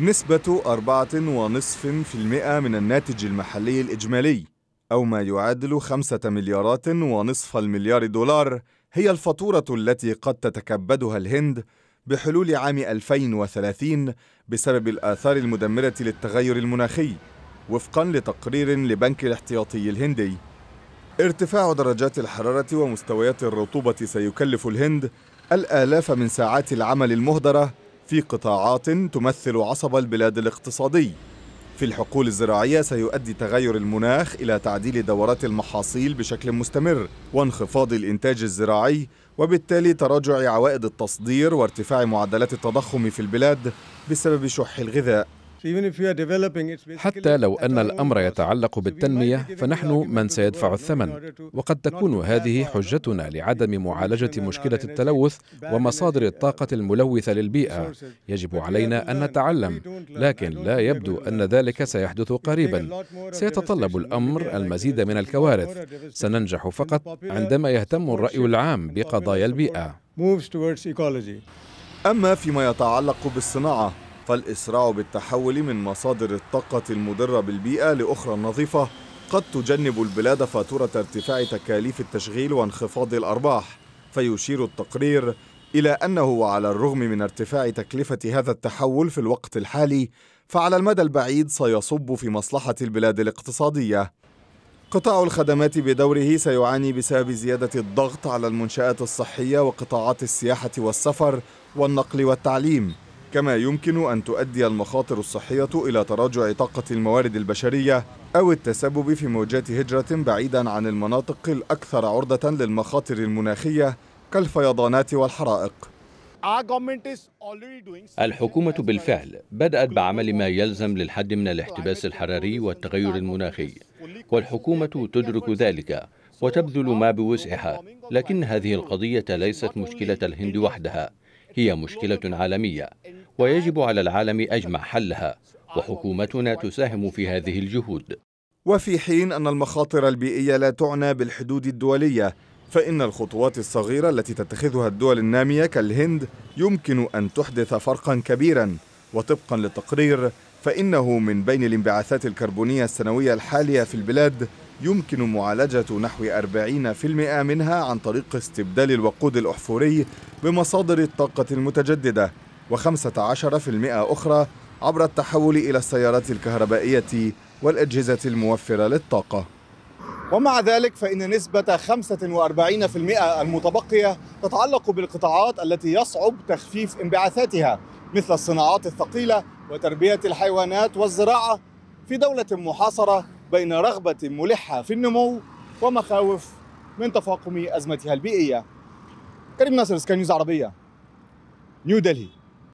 نسبة 4.5% من الناتج المحلي الإجمالي أو ما يعادل 5 مليارات ونصف المليار دولار هي الفاتورة التي قد تتكبدها الهند بحلول عام 2030 بسبب الآثار المدمرة للتغير المناخي وفقا لتقرير لبنك الاحتياطي الهندي ارتفاع درجات الحرارة ومستويات الرطوبة سيكلف الهند الآلاف من ساعات العمل المهدرة في قطاعات تمثل عصب البلاد الاقتصادي في الحقول الزراعية سيؤدي تغير المناخ إلى تعديل دورات المحاصيل بشكل مستمر وانخفاض الإنتاج الزراعي وبالتالي تراجع عوائد التصدير وارتفاع معدلات التضخم في البلاد بسبب شح الغذاء حتى لو أن الأمر يتعلق بالتنمية فنحن من سيدفع الثمن وقد تكون هذه حجتنا لعدم معالجة مشكلة التلوث ومصادر uh, الطاقة الملوثة للبيئة يجب علينا أن نتعلم لكن لا يبدو أن ذلك سيحدث قريبا سيتطلب الأمر المزيد من الكوارث سننجح فقط عندما يهتم الرأي العام بقضايا البيئة أما فيما يتعلق بالصناعة فالإسراع بالتحول من مصادر الطاقة المضرة بالبيئة لأخرى نظيفة قد تجنب البلاد فاتورة ارتفاع تكاليف التشغيل وانخفاض الأرباح فيشير التقرير إلى أنه على الرغم من ارتفاع تكلفة هذا التحول في الوقت الحالي فعلى المدى البعيد سيصب في مصلحة البلاد الاقتصادية قطاع الخدمات بدوره سيعاني بسبب زيادة الضغط على المنشآت الصحية وقطاعات السياحة والسفر والنقل والتعليم كما يمكن أن تؤدي المخاطر الصحية إلى تراجع طاقة الموارد البشرية أو التسبب في موجات هجرة بعيدا عن المناطق الأكثر عرضة للمخاطر المناخية كالفيضانات والحرائق الحكومة بالفعل بدأت بعمل ما يلزم للحد من الاحتباس الحراري والتغير المناخي والحكومة تدرك ذلك وتبذل ما بوسعها لكن هذه القضية ليست مشكلة الهند وحدها هي مشكلة عالمية ويجب على العالم أجمع حلها وحكومتنا تساهم في هذه الجهود وفي حين أن المخاطر البيئية لا تعنى بالحدود الدولية فإن الخطوات الصغيرة التي تتخذها الدول النامية كالهند يمكن أن تحدث فرقا كبيرا وطبقا للتقرير فإنه من بين الانبعاثات الكربونية السنوية الحالية في البلاد يمكن معالجة نحو 40% منها عن طريق استبدال الوقود الأحفوري بمصادر الطاقة المتجددة و15% أخرى عبر التحول إلى السيارات الكهربائية والأجهزة الموفرة للطاقة ومع ذلك فإن نسبة 45% المتبقية تتعلق بالقطاعات التي يصعب تخفيف انبعاثاتها مثل الصناعات الثقيلة وتربية الحيوانات والزراعة في دولة محاصرة بين رغبة ملحة في النمو ومخاوف من تفاقم أزمتها البيئية كريم ناصر سكاي نيوز عربية نيو دلهي